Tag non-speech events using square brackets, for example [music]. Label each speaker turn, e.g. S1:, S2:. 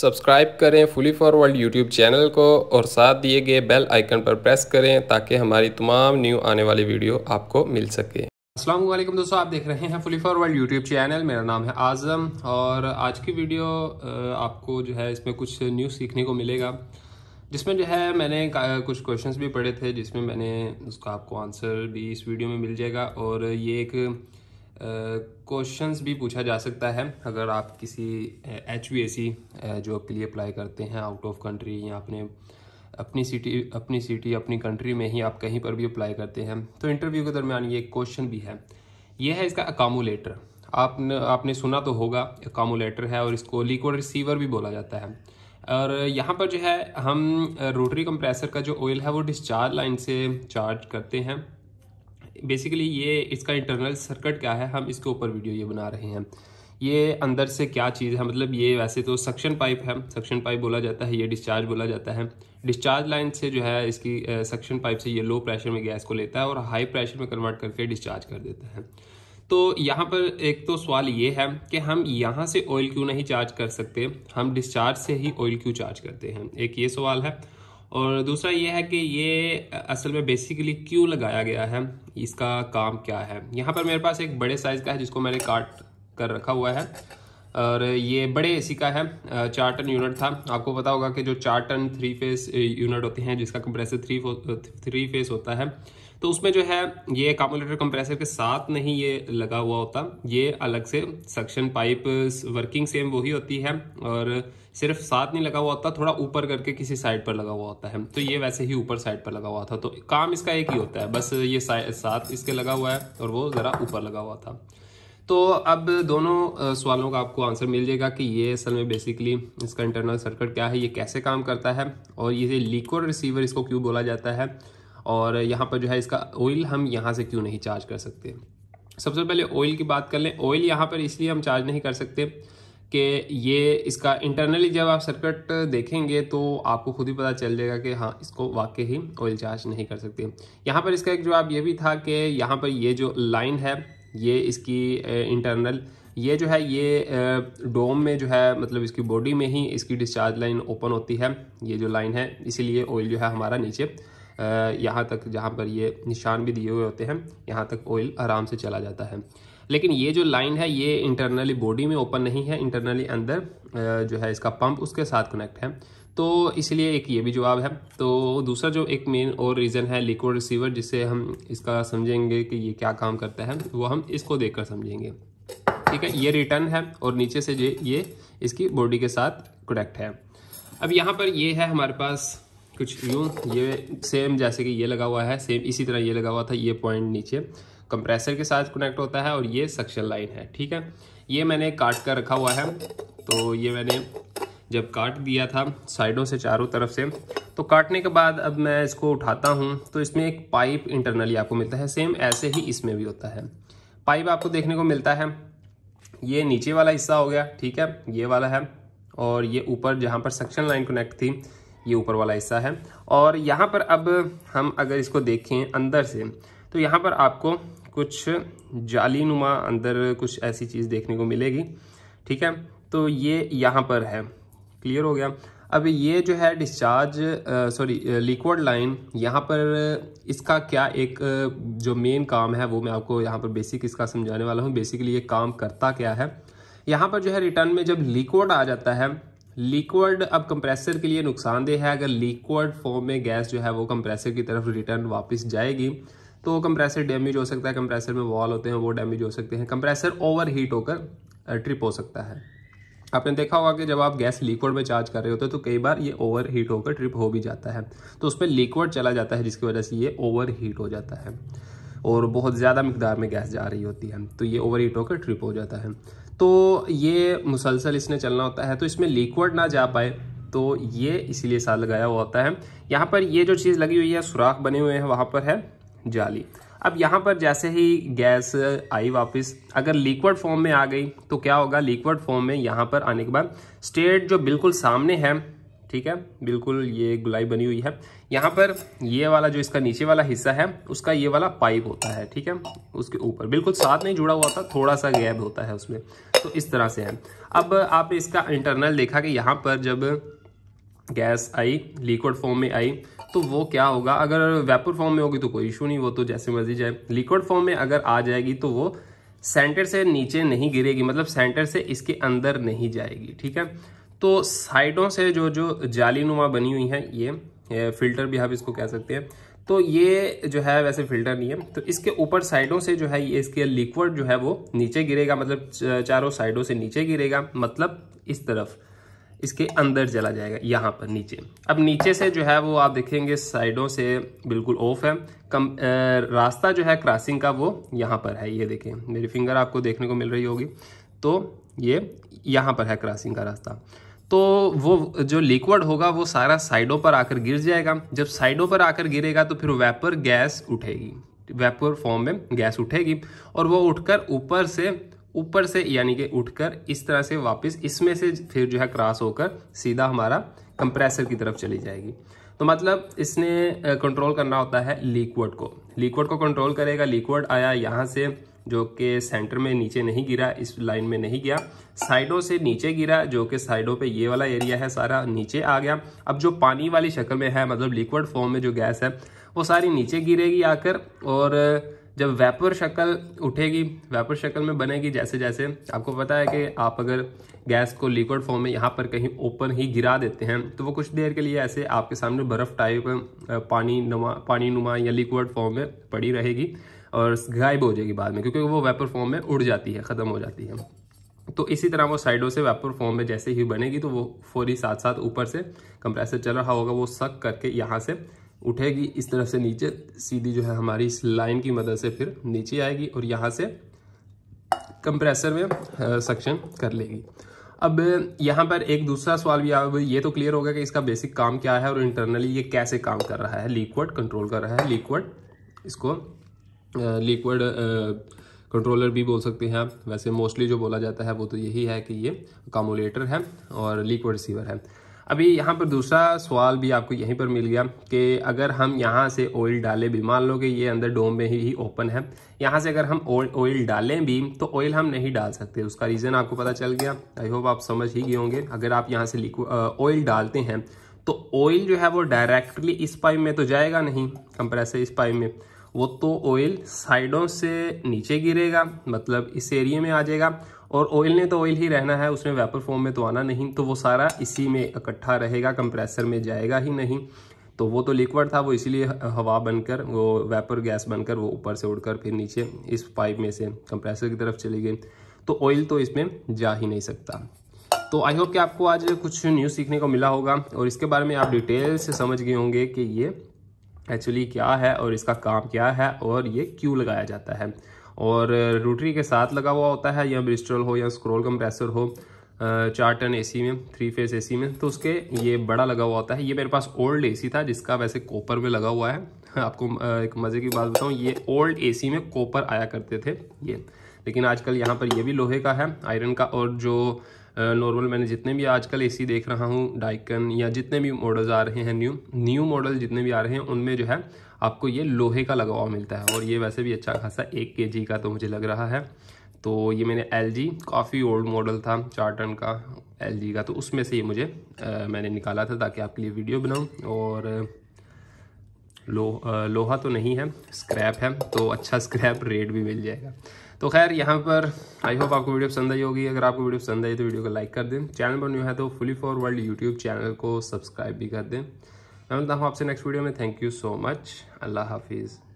S1: subscribe करें fully forward YouTube channel को और साथ दिए गए बेल आइकन पर प्रेस करें ताकि हमारी तमाम न्यू आने वाली वीडियो आपको मिल सके असलम दोस्तों आप देख रहे हैं फुली फॉरवर्ड यूट्यूब चैनल मेरा नाम है आज़म और आज की वीडियो आपको जो है इसमें कुछ न्यूज़ सीखने को मिलेगा जिसमें जो है मैंने कुछ क्वेश्चन भी पढ़े थे जिसमें मैंने उसका आपको आंसर भी इस वीडियो में मिल जाएगा और ये एक क्वेश्चंस भी पूछा जा सकता है अगर आप किसी एच वी एस जॉब के लिए अप्लाई करते हैं आउट ऑफ कंट्री या अपने अपनी सिटी अपनी सिटी अपनी कंट्री में ही आप कहीं पर भी अप्लाई करते हैं तो इंटरव्यू के दरमियान ये एक क्वेश्चन भी है ये है इसका अकामोलेटर आपने आपने सुना तो होगा अकामोलेटर है और इसको लिक्विड रिसीवर भी बोला जाता है और यहाँ पर जो है हम रोटरी कंप्रेसर का जो ऑयल है वो डिस्चार्ज लाइन से चार्ज करते हैं बेसिकली ये इसका इंटरनल सर्किट क्या है हम इसके ऊपर वीडियो ये बना रहे हैं ये अंदर से क्या चीज़ है मतलब ये वैसे तो सक्शन पाइप है सक्शन पाइप बोला जाता है ये डिस्चार्ज बोला जाता है डिस्चार्ज लाइन से जो है इसकी सक्शन पाइप से ये लो प्रेशर में गैस को लेता है और हाई प्रेशर में कन्वर्ट करके डिस्चार्ज कर देता है तो यहाँ पर एक तो सवाल ये है कि हम यहाँ से ऑयल क्यों नहीं चार्ज कर सकते हम डिस्चार्ज से ही ऑयल क्यों चार्ज करते हैं एक ये सवाल है और दूसरा ये है कि ये असल में बेसिकली क्यों लगाया गया है इसका काम क्या है यहाँ पर मेरे पास एक बड़े साइज़ का है जिसको मैंने काट कर रखा हुआ है और ये बड़े एसी का है चार टन यूनिट था आपको पता होगा कि जो चार टन थ्री फेस यूनिट होते हैं जिसका कंप्रेसर थ्री थ्री फेस होता है तो उसमें जो है ये कार्बोलेटर कंप्रेसर के साथ नहीं ये लगा हुआ होता ये अलग से सक्शन पाइप वर्किंग सेम वही होती है और सिर्फ साथ नहीं लगा हुआ होता थोड़ा ऊपर करके किसी साइड पर लगा हुआ होता है तो ये वैसे ही ऊपर साइड पर लगा हुआ था तो काम इसका एक ही होता है बस ये साथ इसके लगा हुआ है और वो ज़रा ऊपर लगा हुआ था तो अब दोनों सवालों का आपको आंसर मिल जाएगा कि ये असल में बेसिकली इसका इंटरनल सर्किट क्या है ये कैसे काम करता है और ये लिक्विड रिसीवर इसको क्यों बोला जाता है और यहाँ पर जो है इसका ऑयल हम यहाँ से क्यों नहीं चार्ज कर सकते सबसे पहले ऑयल की बात कर लें ऑयल यहाँ पर इसलिए हम चार्ज नहीं कर सकते कि ये इसका इंटरनली जब आप सर्किट देखेंगे तो आपको खुद ही पता चल जाएगा कि हाँ इसको वाकई ही ऑयल चार्ज नहीं कर सकते यहाँ पर इसका एक जवाब ये भी था कि यहाँ पर ये जो लाइन है ये इसकी इंटरनल ये जो है ये डोम में जो है मतलब इसकी बॉडी में ही इसकी डिस्चार्ज लाइन ओपन होती है ये जो लाइन है इसीलिए ऑयल जो है हमारा नीचे यहाँ तक जहाँ पर ये निशान भी दिए हुए होते हैं यहाँ तक ऑयल आराम से चला जाता है लेकिन ये जो लाइन है ये इंटरनली बॉडी में ओपन नहीं है इंटरनली अंदर जो है इसका पंप उसके साथ कनेक्ट है तो इसलिए एक ये भी जवाब है तो दूसरा जो एक मेन और रीज़न है लिक्विड रिसीवर जिसे हम इसका समझेंगे कि ये क्या काम करता है वो हम इसको देखकर समझेंगे ठीक है ये रिटर्न है और नीचे से ये इसकी बॉडी के साथ कनेक्ट है अब यहाँ पर ये है हमारे पास कुछ यूँ ये सेम जैसे कि ये लगा हुआ है सेम इसी तरह ये लगा हुआ था ये पॉइंट नीचे कंप्रेसर के साथ कनेक्ट होता है और ये सक्शन लाइन है ठीक है ये मैंने काट कर रखा हुआ है तो ये मैंने जब काट दिया था साइडों से चारों तरफ से तो काटने के बाद अब मैं इसको उठाता हूँ तो इसमें एक पाइप इंटरनली आपको मिलता है सेम ऐसे ही इसमें भी होता है पाइप आपको देखने को मिलता है ये नीचे वाला हिस्सा हो गया ठीक है ये वाला है और ये ऊपर जहाँ पर सक्शन लाइन कनेक्ट थी ये ऊपर वाला हिस्सा है और यहाँ पर अब हम अगर इसको देखें अंदर से तो यहाँ पर आपको कुछ जाली नुमा अंदर कुछ ऐसी चीज़ देखने को मिलेगी ठीक है तो ये यहाँ पर है क्लियर हो गया अब ये जो है डिस्चार्ज सॉरी लिक्विड लाइन यहाँ पर इसका क्या एक जो मेन काम है वो मैं आपको यहाँ पर बेसिक इसका समझाने वाला हूँ बेसिकली ये काम करता क्या है यहाँ पर जो है रिटर्न में जब लिक्विड आ जाता है लिक्विड अब कंप्रेसर के लिए नुकसानदेह है अगर लिक्विड फॉर्म में गैस जो है वो कंप्रेसर की तरफ रिटर्न वापस जाएगी तो कंप्रेसर डैमेज हो सकता है कंप्रेसर में वॉल होते हैं वो डैमेज हो सकते हैं कंप्रेसर ओवर हीट होकर ट्रिप हो सकता है आपने देखा होगा कि जब आप गैस लिक्विड में चार्ज कर रहे होते हैं तो कई बार ये ओवर हीट होकर ट्रिप हो भी जाता है तो उस पर लिक्विड चला जाता है जिसकी वजह से ये ओवर हीट हो जाता है और बहुत ज़्यादा मकदार में गैस जा रही होती है तो ये ओवर हीट होकर ट्रिप हो जाता है तो ये मुसलसल इसने चलना होता है तो इसमें लिक्विड ना जा पाए तो ये इसीलिए साल लगाया हुआ होता है यहाँ पर ये जो चीज़ लगी हुई है सुराख बने हुए हैं वहाँ पर है जाली अब यहाँ पर जैसे ही गैस आई वापस अगर लिक्विड फॉर्म में आ गई तो क्या होगा लिक्विड फॉर्म में यहाँ पर आने के बाद स्टेट जो बिल्कुल सामने है ठीक है बिल्कुल ये गुलाई बनी हुई है यहाँ पर ये वाला जो इसका नीचे वाला हिस्सा है उसका ये वाला पाइप होता है ठीक है उसके ऊपर बिल्कुल साथ नहीं जुड़ा हुआ था थोड़ा सा गैप होता है उसमें तो इस तरह से है अब आप इसका इंटरनल देखा कि यहाँ पर जब गैस आई लिक्विड फॉर्म में आई तो वो क्या होगा अगर वेपर फॉर्म में होगी तो कोई इशू नहीं वो तो जैसे मर्जी जाए लिक्विड फॉर्म में अगर आ जाएगी तो वो सेंटर से नीचे नहीं गिरेगी मतलब सेंटर से इसके अंदर नहीं जाएगी ठीक है तो साइडों से जो जो जाली नुमा बनी हुई है ये फिल्टर भी आप इसको कह सकते हैं तो ये जो है वैसे फिल्टर नहीं है तो इसके ऊपर साइडों से जो है ये इसके लिक्विड जो है वो नीचे गिरेगा मतलब चारों साइडों से नीचे गिरेगा मतलब इस तरफ इसके अंदर चला जाएगा यहाँ पर नीचे अब नीचे से जो है वो आप देखेंगे साइडों से बिल्कुल ऑफ है कम रास्ता जो है क्रॉसिंग का वो यहाँ पर है ये देखें मेरी फिंगर आपको देखने को मिल रही होगी तो ये यहाँ पर है क्रॉसिंग का रास्ता तो वो जो लिक्विड होगा वो सारा साइडों पर आकर गिर जाएगा जब साइडों पर आकर गिरेगा तो फिर वेपर गैस उठेगी वेपर फॉर्म में गैस उठेगी और वो उठकर ऊपर से ऊपर से यानी कि उठकर इस तरह से वापस इसमें से फिर जो है क्रॉस होकर सीधा हमारा कंप्रेसर की तरफ चली जाएगी तो मतलब इसने कंट्रोल करना होता है लिक्विड को लिक्विड को कंट्रोल करेगा लिक्विड आया यहाँ से जो कि सेंटर में नीचे नहीं गिरा इस लाइन में नहीं गया साइडों से नीचे गिरा जो कि साइडों पे ये वाला एरिया है सारा नीचे आ गया अब जो पानी वाली शक्ल में है मतलब लिक्विड फॉर्म में जो गैस है वो सारी नीचे गिरेगी आकर और जब वेपर शक्ल उठेगी वेपर शक्ल में बनेगी जैसे जैसे आपको पता है कि आप अगर गैस को लिक्विड फॉर्म में यहाँ पर कहीं ओपन ही गिरा देते हैं तो वो कुछ देर के लिए ऐसे आपके सामने बर्फ़ टाइप पानी नुमा पानी नुमा या लिक्विड फॉर्म में पड़ी रहेगी और गायब हो जाएगी बाद में क्योंकि वो वेपर फॉर्म में उड़ जाती है ख़त्म हो जाती है तो इसी तरह वो साइडों से वेपर फॉर्म में जैसे ही बनेगी तो वो फौरी साथ साथ ऊपर से कंप्रेसर चल रहा होगा वो सक करके यहाँ से उठेगी इस तरह से नीचे सीधी जो है हमारी इस लाइन की मदद से फिर नीचे आएगी और यहाँ से कंप्रेसर में सक्शन कर लेगी अब यहाँ पर एक दूसरा सवाल भी आया ये तो क्लियर होगा कि इसका बेसिक काम क्या है और इंटरनली ये कैसे काम कर रहा है लिक्विड कंट्रोल कर रहा है लिक्विड इसको लिक्विड कंट्रोलर भी बोल सकते हैं आप वैसे मोस्टली जो बोला जाता है वो तो यही है कि ये कामोलेटर है और लिक्विड रिसीवर है अभी यहाँ पर दूसरा सवाल भी आपको यहीं पर मिल गया कि अगर हम यहाँ से ऑयल डालें भी मान लो कि ये अंदर डोम में ही ओपन है यहाँ से अगर हम ऑयल डालें भी तो ऑयल हम नहीं डाल सकते उसका रीज़न आपको पता चल गया आई होप आप समझ ही गए होंगे अगर आप यहाँ से ऑयल डालते हैं तो ऑयल जो है वो डायरेक्टली इस पाइप में तो जाएगा नहीं कंप्रेसर इस पाइप में वो तो ऑयल साइडों से नीचे गिरेगा मतलब इस एरिए में आ जाएगा और ऑयल ने तो ऑयल ही रहना है उसमें वेपर फॉर्म में तो आना नहीं तो वो सारा इसी में इकट्ठा रहेगा कंप्रेसर में जाएगा ही नहीं तो वो तो लिक्विड था वो इसीलिए हवा बनकर वो वेपर गैस बनकर वो ऊपर से उड़कर फिर नीचे इस पाइप में से कंप्रेसर की तरफ चली गई तो ऑयल तो इसमें जा ही नहीं सकता तो आई होप कि आपको आज कुछ न्यूज़ सीखने को मिला होगा और इसके बारे में आप डिटेल से समझ गए होंगे कि ये एक्चुअली क्या है और इसका काम क्या है और ये क्यों लगाया जाता है और रोटरी के साथ लगा हुआ होता है या ब्रिस्टल हो या स्क्रोल कंप्रेसर हो चार टन एसी में थ्री फेस एसी में तो उसके ये बड़ा लगा हुआ होता है ये मेरे पास ओल्ड एसी था जिसका वैसे कॉपर में लगा हुआ है [laughs] आपको एक मज़े की बात बताऊँ ये ओल्ड एसी में कॉपर आया करते थे ये लेकिन आजकल यहाँ पर ये भी लोहे का है आयरन का और जो नॉर्मल मैंने जितने भी आजकल एसी देख रहा हूँ डाइकन या जितने भी मॉडल्स आ रहे हैं न्यू न्यू मॉडल जितने भी आ रहे हैं उनमें जो है आपको ये लोहे का लगा हुआ मिलता है और ये वैसे भी अच्छा खासा एक के का तो मुझे लग रहा है तो ये मैंने एल जी काफ़ी ओल्ड मॉडल था चार टन का एल जी का तो उसमें से ये मुझे आ, मैंने निकाला था ताकि आपके लिए वीडियो बनाऊँ और लो आ, लोहा तो नहीं है स्क्रैप है तो अच्छा स्क्रैप रेट भी मिल जाएगा तो खैर यहाँ पर आई होप आपको वीडियो पसंद आई होगी अगर आपको वीडियो पसंद आई तो वीडियो को लाइक कर दें चैनल पर न्यू है तो fully for world YouTube channel को सब्सक्राइब भी कर दें मैं मिलता हूँ आपसे नेक्स्ट वीडियो में थैंक यू सो मच अल्लाह हाफिज़